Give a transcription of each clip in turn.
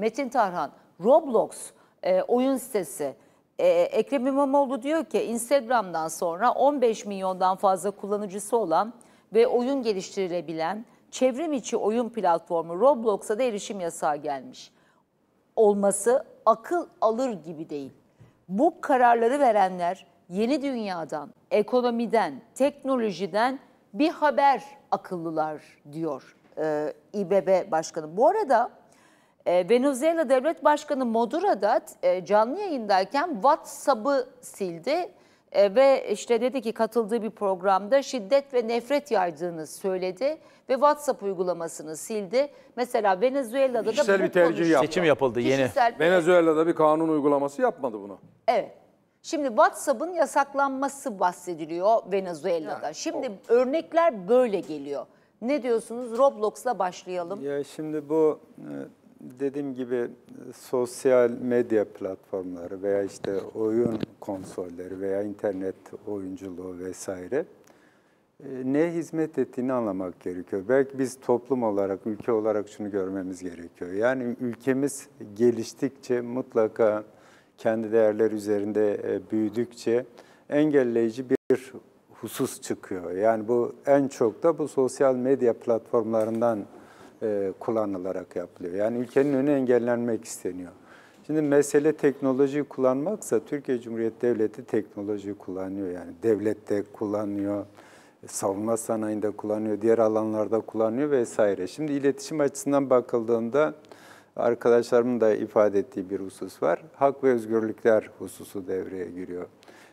Metin Tarhan, Roblox e, oyun sitesi. E, Ekrem İmamoğlu diyor ki Instagram'dan sonra 15 milyondan fazla kullanıcısı olan ve oyun geliştirilebilen çevrim içi oyun platformu Roblox'a da erişim yasağı gelmiş. Olması akıl alır gibi değil. Bu kararları verenler yeni dünyadan, ekonomiden, teknolojiden bir haber akıllılar diyor e, İBB Başkanı. Bu arada e, Venezuela Devlet Başkanı Maduro da e, canlı yayındayken WhatsApp'ı sildi e, ve işte dedi ki katıldığı bir programda şiddet ve nefret yaydığını söyledi ve WhatsApp uygulamasını sildi. Mesela Venezuela'da Kişisel da bir tercih yaptı. Seçim yapıldı yeni. Kişisel Venezuela'da bir kanun uygulaması yapmadı bunu. Evet. Şimdi WhatsApp'ın yasaklanması bahsediliyor Venezuela'da. Şimdi örnekler böyle geliyor. Ne diyorsunuz? Roblox'la başlayalım. Ya şimdi bu e, dediğim gibi e, sosyal medya platformları veya işte oyun konsolleri veya internet oyunculuğu vesaire e, ne hizmet ettiğini anlamak gerekiyor. Belki biz toplum olarak, ülke olarak şunu görmemiz gerekiyor. Yani ülkemiz geliştikçe mutlaka kendi değerler üzerinde e, büyüdükçe engelleyici bir husus çıkıyor. Yani bu en çok da bu sosyal medya platformlarından e, kullanılarak yapılıyor. Yani ülkenin önü engellenmek isteniyor. Şimdi mesele teknolojiyi kullanmaksa Türkiye Cumhuriyeti Devleti teknolojiyi kullanıyor. Yani devlette kullanıyor, savunma sanayinde kullanıyor, diğer alanlarda kullanıyor vesaire. Şimdi iletişim açısından bakıldığında arkadaşlarımın da ifade ettiği bir husus var. Hak ve özgürlükler hususu devreye giriyor.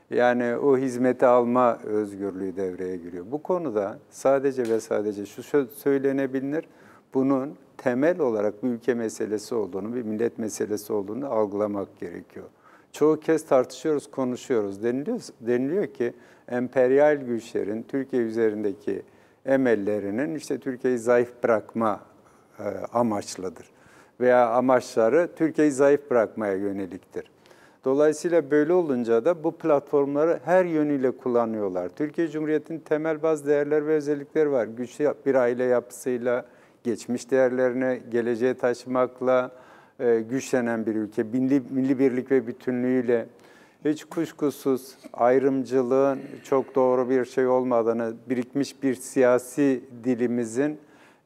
Yani o hizmeti alma özgürlüğü devreye giriyor. Bu konuda sadece ve sadece şu söylenebilir bunun temel olarak bir ülke meselesi olduğunu, bir millet meselesi olduğunu algılamak gerekiyor. Çoğu kez tartışıyoruz, konuşuyoruz. Deniliyor, deniliyor ki emperyal güçlerin Türkiye üzerindeki emellerinin işte Türkiye'yi zayıf bırakma e, amaçlıdır. Veya amaçları Türkiye'yi zayıf bırakmaya yöneliktir. Dolayısıyla böyle olunca da bu platformları her yönüyle kullanıyorlar. Türkiye Cumhuriyeti'nin temel bazı değerler ve özellikleri var. Güçlü bir aile yapısıyla, geçmiş değerlerine, geleceğe taşımakla e, güçlenen bir ülke. Milli, milli birlik ve bütünlüğüyle hiç kuşkusuz ayrımcılığın çok doğru bir şey olmadığını, birikmiş bir siyasi dilimizin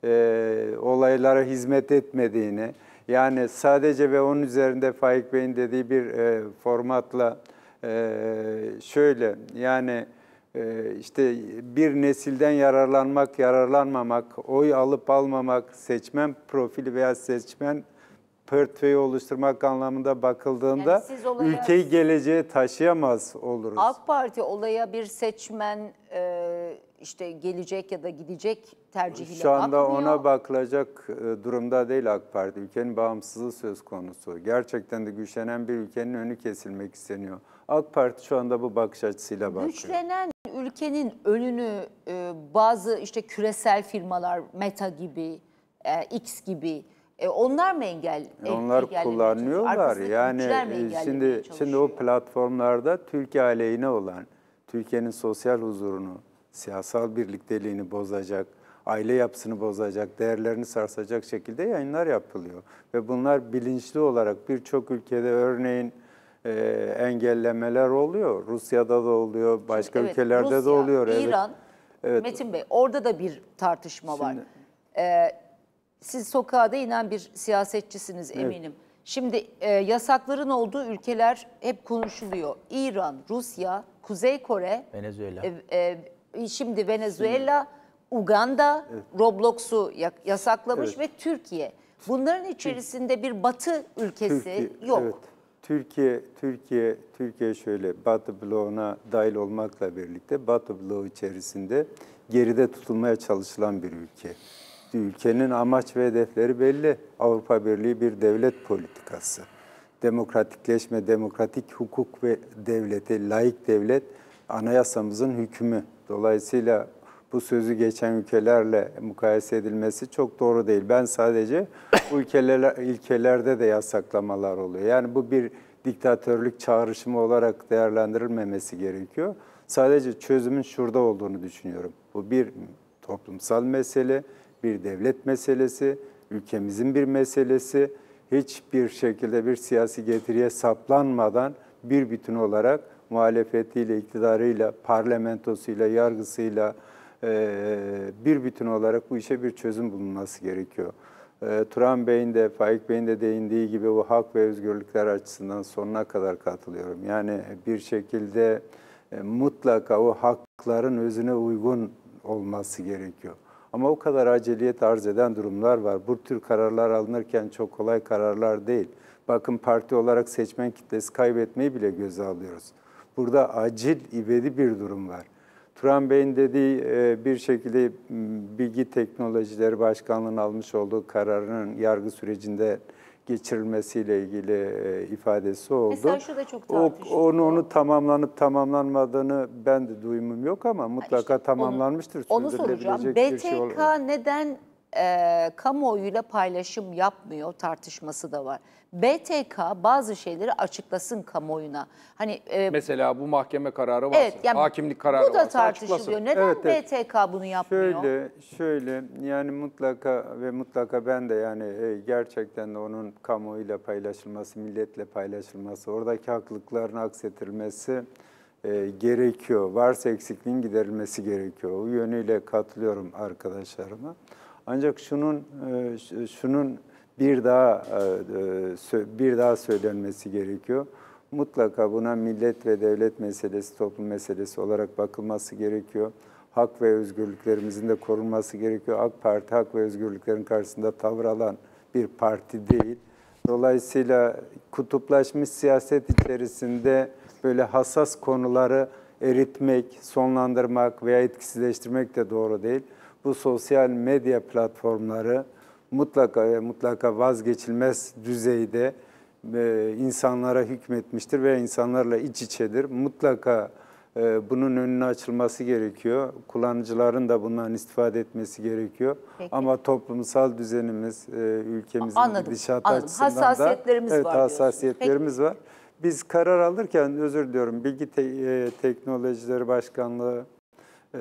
e, olaylara hizmet etmediğini, yani sadece ve onun üzerinde Faik Bey'in dediği bir e, formatla e, şöyle yani ee, işte bir nesilden yararlanmak, yararlanmamak, oy alıp almamak, seçmen profili veya seçmen portföyü oluşturmak anlamında bakıldığında yani olaya, ülkeyi geleceğe taşıyamaz oluruz. AK Parti olaya bir seçmen e, işte gelecek ya da gidecek tercihiyle Şu anda bakmıyor. ona bakılacak e, durumda değil AK Parti. Ülkenin bağımsızlığı söz konusu. Gerçekten de güçlenen bir ülkenin önü kesilmek isteniyor. AK Parti şu anda bu bakış açısıyla bakıyor. Güçlenen ülkenin önünü e, bazı işte küresel firmalar Meta gibi, e, X gibi e, onlar mı engel? E, onlar kullanıyorlar. Yani e, şimdi şimdi o platformlarda Türkiye aleyhine olan, Türkiye'nin sosyal huzurunu, siyasal birlikteliğini bozacak, aile yapısını bozacak, değerlerini sarsacak şekilde yayınlar yapılıyor. Ve bunlar bilinçli olarak birçok ülkede örneğin e, engellemeler oluyor. Rusya'da da oluyor, başka Şimdi, evet, ülkelerde Rusya, de oluyor. İran, evet. evet. Metin Bey orada da bir tartışma Şimdi, var. Ee, siz sokağa da inen bir siyasetçisiniz eminim. Evet. Şimdi e, yasakların olduğu ülkeler hep konuşuluyor. İran, Rusya, Kuzey Kore, Venezuela. E, e, şimdi Venezuela, şimdi. Uganda evet. Roblox'u yasaklamış evet. ve Türkiye. Bunların içerisinde bir Batı ülkesi Türkiye, yok. Evet. Türkiye, Türkiye, Türkiye şöyle Batı bloğuna dahil olmakla birlikte Batı bloğu içerisinde geride tutulmaya çalışılan bir ülke. Ülkenin amaç ve hedefleri belli. Avrupa Birliği bir devlet politikası. Demokratikleşme, demokratik hukuk ve devleti laik devlet anayasamızın hükmü. Dolayısıyla bu sözü geçen ülkelerle mukayese edilmesi çok doğru değil. Ben sadece bu ülkeler, ülkelerde de yasaklamalar oluyor. Yani bu bir diktatörlük çağrışımı olarak değerlendirilmemesi gerekiyor. Sadece çözümün şurada olduğunu düşünüyorum. Bu bir toplumsal mesele, bir devlet meselesi, ülkemizin bir meselesi. Hiçbir şekilde bir siyasi getiriye saplanmadan bir bütün olarak muhalefetiyle, iktidarıyla, parlamentosuyla, yargısıyla, ee, bir bütün olarak bu işe bir çözüm bulunması gerekiyor. Ee, Turan Bey'in de, Faik Bey'in de değindiği gibi bu hak ve özgürlükler açısından sonuna kadar katılıyorum. Yani bir şekilde e, mutlaka o hakların özüne uygun olması gerekiyor. Ama o kadar aceliyet arz eden durumlar var. Bu tür kararlar alınırken çok kolay kararlar değil. Bakın parti olarak seçmen kitlesi kaybetmeyi bile göze alıyoruz. Burada acil, ivedi bir durum var. Turan Bey'in dediği e, bir şekilde ıı, Bilgi Teknolojileri Başkanlığı'nın almış olduğu kararının yargı sürecinde geçirilmesiyle ilgili e, ifadesi oldu. Mesela şu da çok tartışıldı. Onu, onu tamamlanıp tamamlanmadığını ben de duyumum yok ama mutlaka işte tamamlanmıştır. Onu, onu soracağım. BTK şey neden e, kamuoyuyla paylaşım yapmıyor tartışması da var. BTK bazı şeyleri açıklasın kamuoyuna. Hani e, mesela bu mahkeme kararı varsa, evet, yani hakimlik kararı varsa Bu da varsa tartışılıyor. Açıklasın. Neden evet, evet. BTK bunu yapmıyor? Şöyle, şöyle yani mutlaka ve mutlaka ben de yani e, gerçekten de onun kamuoyuyla paylaşılması, milletle paylaşılması, oradaki haklılıkların aksettirilmesi e, gerekiyor. Varsa eksikliğin giderilmesi gerekiyor. O yönüyle katılıyorum arkadaşlarıma. Ancak şunun e, şunun bir daha e, e, bir daha söylenmesi gerekiyor. Mutlaka buna millet ve devlet meselesi, toplum meselesi olarak bakılması gerekiyor. Hak ve özgürlüklerimizin de korunması gerekiyor. AK Parti hak ve özgürlüklerin karşısında tavır alan bir parti değil. Dolayısıyla kutuplaşmış siyaset içerisinde böyle hassas konuları eritmek, sonlandırmak veya etkisizleştirmek de doğru değil bu sosyal medya platformları mutlaka mutlaka vazgeçilmez düzeyde e, insanlara hükmetmiştir ve insanlarla iç içedir. Mutlaka e, bunun önüne açılması gerekiyor. Kullanıcıların da bundan istifade etmesi gerekiyor. Peki. Ama toplumsal düzenimiz, e, ülkemizin anladım, gidişatı anladım. hassasiyetlerimiz evet, var hassasiyetlerimiz var. Biz karar alırken, özür diliyorum, Bilgi Te e, Teknolojileri Başkanlığı e,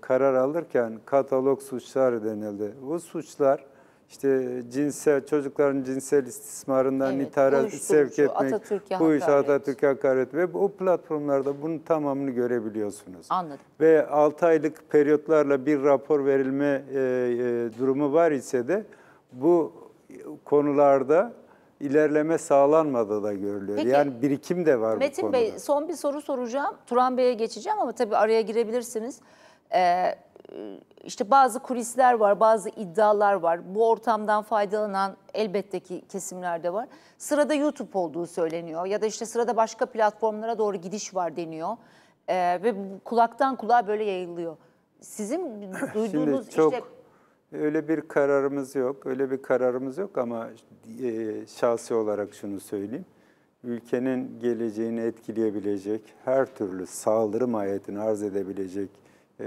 karar alırken katalog suçlar denildi. Bu suçlar işte cinsel çocukların cinsel istismarından evet, itara sevk etmek, bu iş Atatürk'e hakaret ve bu platformlarda bunun tamamını görebiliyorsunuz. Anladım. Ve 6 aylık periyotlarla bir rapor verilme e, e, durumu var ise de bu konularda ilerleme sağlanmadığı da görülüyor. Peki, yani birikim de var Metin bu konuda. Metin Bey son bir soru soracağım. Turan Bey'e geçeceğim ama tabii araya girebilirsiniz. Ee, işte bazı kulisler var, bazı iddialar var. Bu ortamdan faydalanan elbette ki kesimler de var. Sırada YouTube olduğu söyleniyor ya da işte sırada başka platformlara doğru gidiş var deniyor. Ee, ve kulaktan kulağa böyle yayılıyor. Sizin duyduğunuz çok... işte Öyle bir kararımız yok. Öyle bir kararımız yok ama e, şahsi olarak şunu söyleyeyim. Ülkenin geleceğini etkileyebilecek her türlü saldırı mahiyetini arz edebilecek e,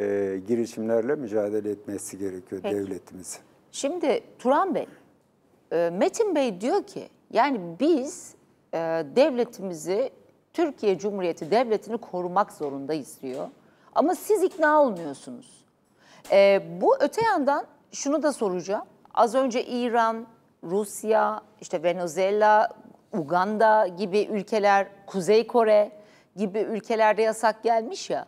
girişimlerle mücadele etmesi gerekiyor Peki. devletimizin. Şimdi Turan Bey, e, Metin Bey diyor ki yani biz e, devletimizi, Türkiye Cumhuriyeti devletini korumak zorundayız diyor. Ama siz ikna olmuyorsunuz. E, bu öte yandan şunu da soracağım. Az önce İran, Rusya, işte Venezuela, Uganda gibi ülkeler, Kuzey Kore gibi ülkelerde yasak gelmiş ya.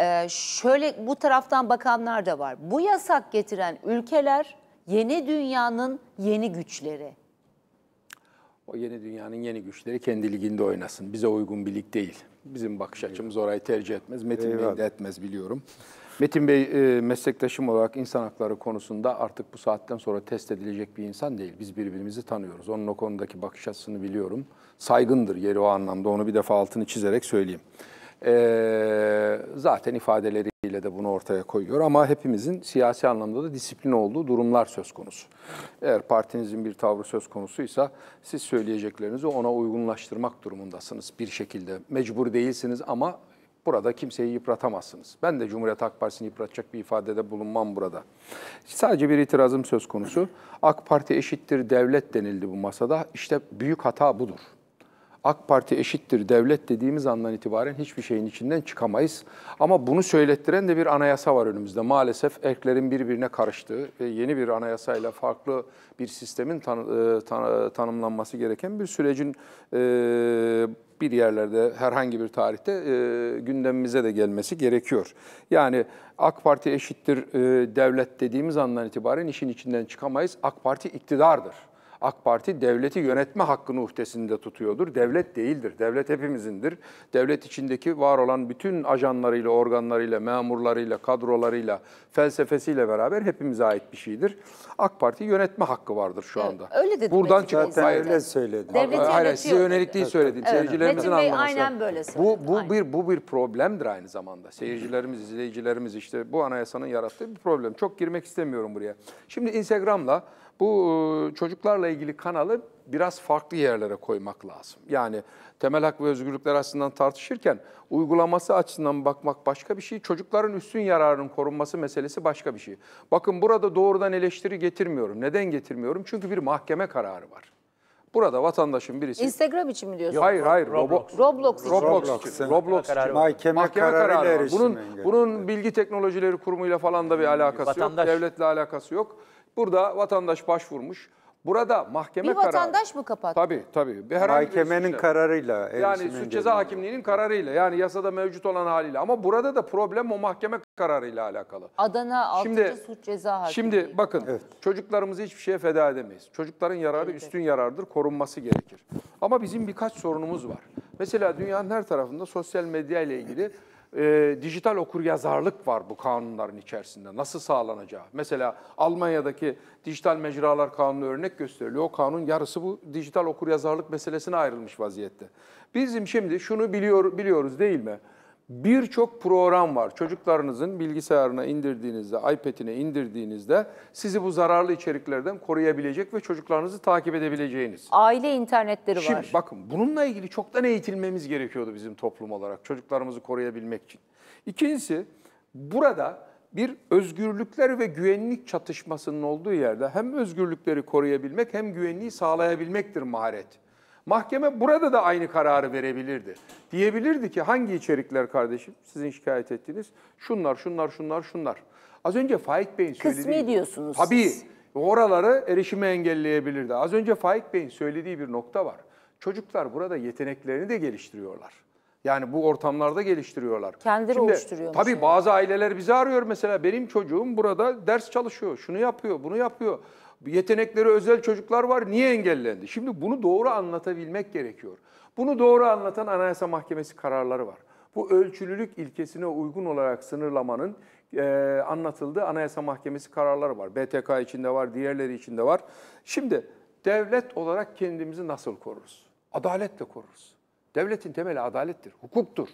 Ee, şöyle bu taraftan bakanlar da var. Bu yasak getiren ülkeler yeni dünyanın yeni güçleri. O yeni dünyanın yeni güçleri kendi liginde oynasın. Bize uygun bir lig değil. Bizim bakış açımız orayı tercih etmez. Metin Bey de etmez biliyorum. Metin Bey e, meslektaşım olarak insan hakları konusunda artık bu saatten sonra test edilecek bir insan değil. Biz birbirimizi tanıyoruz. Onun o konudaki bakış açısını biliyorum. Saygındır yeri o anlamda. Onu bir defa altını çizerek söyleyeyim. Ee, zaten ifadeleriyle de bunu ortaya koyuyor ama hepimizin siyasi anlamda da disiplin olduğu durumlar söz konusu. Eğer partinizin bir tavrı söz konusuysa siz söyleyeceklerinizi ona uygunlaştırmak durumundasınız bir şekilde. Mecbur değilsiniz ama Burada kimseyi yıpratamazsınız. Ben de Cumhuriyet Halk Partisi'ni yıpratacak bir ifadede bulunmam burada. Sadece bir itirazım söz konusu. AK Parti eşittir devlet denildi bu masada. İşte büyük hata budur. AK Parti eşittir devlet dediğimiz andan itibaren hiçbir şeyin içinden çıkamayız. Ama bunu söylettiren de bir anayasa var önümüzde. Maalesef erklerin birbirine karıştığı ve yeni bir anayasayla farklı bir sistemin tan e, tan tanımlanması gereken bir sürecin e, bir yerlerde herhangi bir tarihte e, gündemimize de gelmesi gerekiyor. Yani AK Parti eşittir e, devlet dediğimiz andan itibaren işin içinden çıkamayız. AK Parti iktidardır. AK Parti devleti yönetme hakkını uhdesinde tutuyordur. Devlet değildir. Devlet hepimizindir. Devlet içindeki var olan bütün ajanlarıyla, organlarıyla, memurlarıyla, kadrolarıyla, felsefesiyle beraber hepimize ait bir şeydir. AK Parti yönetme hakkı vardır şu ee, anda. Evet, öyle dedi. Buradan çıkıp hayır, öyle söyledim. Devleti hayır, size yönelik değil söyledim. Evet. Seyircilerimizin Metin Bey aynen böyle söyledi. Bu, bu aynen. bir bu bir problemdir aynı zamanda. Seyircilerimiz, izleyicilerimiz işte bu anayasanın yarattığı bir problem. Çok girmek istemiyorum buraya. Şimdi Instagram'la bu ıı, çocuklarla ilgili kanalı biraz farklı yerlere koymak lazım. Yani temel hak ve özgürlükler açısından tartışırken uygulaması açısından bakmak başka bir şey, çocukların üstün yararının korunması meselesi başka bir şey. Bakın burada doğrudan eleştiri getirmiyorum. Neden getirmiyorum? Çünkü bir mahkeme kararı var. Burada vatandaşın birisi... Instagram için mi diyorsun? hayır hayır. Roblox. Roblox için. Roblox için. Mahkeme, Mahkeme kararı, kararı var. Bunun, bunun bilgi teknolojileri kurumuyla falan da bir alakası Vatandaş. yok. Devletle alakası yok. Burada vatandaş başvurmuş. Burada mahkeme kararı. Bir vatandaş mı kapattı? Tabii tabii. Mahkemenin kararıyla. Yani suç ceza hakimliğinin kararıyla. Yani yasada mevcut olan haliyle. Ama burada da problem o mahkeme kararıyla alakalı. Adana 6. Şimdi, suç ceza hakimliği. Şimdi bakın evet. çocuklarımızı hiçbir şeye feda edemeyiz. Çocukların yararı evet. üstün yarardır. Korunması gerekir. Ama bizim birkaç sorunumuz var. Mesela dünyanın her tarafında sosyal medya ile ilgili e, dijital okuryazarlık var bu kanunların içerisinde. Nasıl sağlanacağı? Mesela Almanya'daki dijital mecralar kanunu örnek gösteriliyor. O kanun yarısı bu dijital okuryazarlık meselesine ayrılmış vaziyette. Bizim şimdi şunu biliyor biliyoruz değil mi? birçok program var. Çocuklarınızın bilgisayarına indirdiğinizde, iPad'ine indirdiğinizde sizi bu zararlı içeriklerden koruyabilecek ve çocuklarınızı takip edebileceğiniz. Aile internetleri Şimdi, var. Şimdi bakın bununla ilgili çoktan eğitilmemiz gerekiyordu bizim toplum olarak çocuklarımızı koruyabilmek için. İkincisi burada bir özgürlükler ve güvenlik çatışmasının olduğu yerde hem özgürlükleri koruyabilmek hem güvenliği sağlayabilmektir maharet. Mahkeme burada da aynı kararı verebilirdi. Diyebilirdi ki hangi içerikler kardeşim sizin şikayet ettiğiniz? Şunlar, şunlar, şunlar, şunlar. Az önce Faik Bey'in söylediği... Kısmi diyorsunuz Tabii. Siz. Oraları erişimi engelleyebilirdi. Az önce Faik Bey'in söylediği bir nokta var. Çocuklar burada yeteneklerini de geliştiriyorlar. Yani bu ortamlarda geliştiriyorlar. Kendileri Şimdi, Tabii yani. bazı aileler bizi arıyor mesela benim çocuğum burada ders çalışıyor, şunu yapıyor, bunu yapıyor. Yetenekleri özel çocuklar var. Niye engellendi? Şimdi bunu doğru anlatabilmek gerekiyor. Bunu doğru anlatan Anayasa Mahkemesi kararları var. Bu ölçülülük ilkesine uygun olarak sınırlamanın e, anlatıldığı Anayasa Mahkemesi kararları var. BTK içinde var, diğerleri içinde var. Şimdi devlet olarak kendimizi nasıl koruruz? Adaletle koruruz. Devletin temeli adalettir, hukuktur.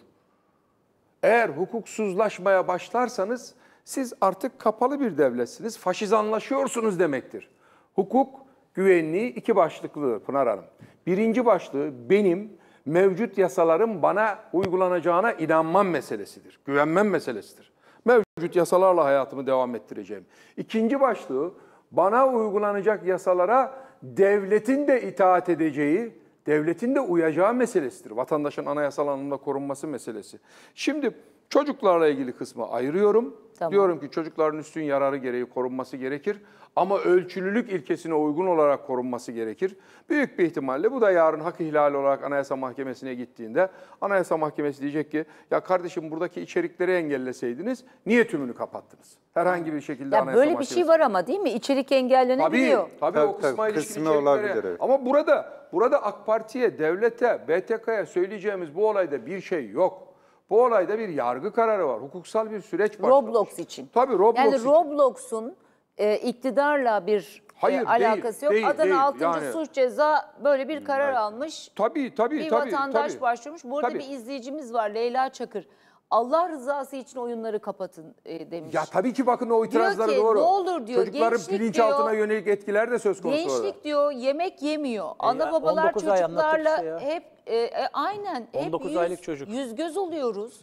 Eğer hukuksuzlaşmaya başlarsanız siz artık kapalı bir devletsiniz, faşizanlaşıyorsunuz demektir. Hukuk güvenliği iki başlıklı Pınar Hanım. Birinci başlığı benim mevcut yasaların bana uygulanacağına inanmam meselesidir. Güvenmem meselesidir. Mevcut yasalarla hayatımı devam ettireceğim. İkinci başlığı bana uygulanacak yasalara devletin de itaat edeceği, devletin de uyacağı meselesidir. Vatandaşın anayasal anlamda korunması meselesi. Şimdi Çocuklarla ilgili kısmı ayırıyorum. Tamam. Diyorum ki çocukların üstün yararı gereği korunması gerekir ama ölçülülük ilkesine uygun olarak korunması gerekir. Büyük bir ihtimalle bu da yarın hak ihlali olarak Anayasa Mahkemesi'ne gittiğinde Anayasa Mahkemesi diyecek ki ya kardeşim buradaki içerikleri engelleseydiniz niye tümünü kapattınız? Herhangi bir şekilde ya Anayasa Böyle Mahkemesi. bir şey var ama değil mi? İçerik engellenebiliyor. Tabii, tabii, tabii o kısma tabii, ilişkin olabilir. Evet. Ama burada, burada AK Parti'ye, devlete, BTK'ya söyleyeceğimiz bu olayda bir şey yok. Bu olayda bir yargı kararı var. Hukuksal bir süreç başlamış. Roblox için. Tabii Roblox yani için. Roblox'un e, iktidarla bir e, Hayır, e, alakası değil, yok. Değil, Adana 6. Yani... Suç Ceza böyle bir karar almış. Tabii tabii. Bir tabii, vatandaş tabii. başvurmuş. Burada tabii. bir izleyicimiz var Leyla Çakır. Allah rızası için oyunları kapatın e, demiş. Ya tabii ki bakın o itirazları diyor ki, doğru. Ne olur diyor. Çocukların bilinçaltına yönelik etkiler de söz konusu. Gençlik orada. diyor yemek yemiyor. E Ana ya, babalar çocuklarla hep e, e, aynen hep yüz, çocuk. yüz göz oluyoruz.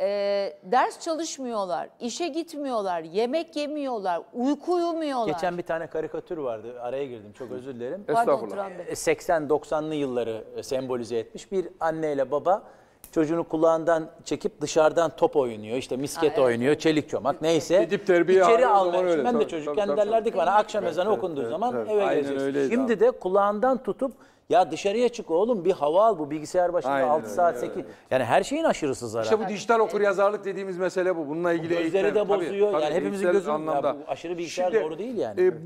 E, ders çalışmıyorlar, işe gitmiyorlar, yemek yemiyorlar, uyku uyumuyorlar. Geçen bir tane karikatür vardı, araya girdim çok özür dilerim. Estağfurullah. 80-90'lı e, yılları sembolize etmiş bir anneyle baba çocuğunu kulağından çekip dışarıdan top oynuyor. İşte misket evet. oynuyor, çelik çomak e, neyse. Gidip terbiye İçeri almak için ben de çocukken tabii, derlerdik tabii. bana akşam ezanı evet, okunduğu evet, zaman evet, eve geleceksin. Şimdi de kulağından tutup ya dışarıya çık oğlum bir hava al bu bilgisayar başında Aynen 6 saat 8. Öyle. Yani her şeyin aşırısı zarar. İşte bu dijital okur yazarlık dediğimiz mesele bu. Bununla ilgili bu gözleri eğitim. de bozuyor. Tabii, yani tabii, hepimizin gözü anlamda. Ya, bu aşırı bilgisayar Şimdi, doğru değil yani. E,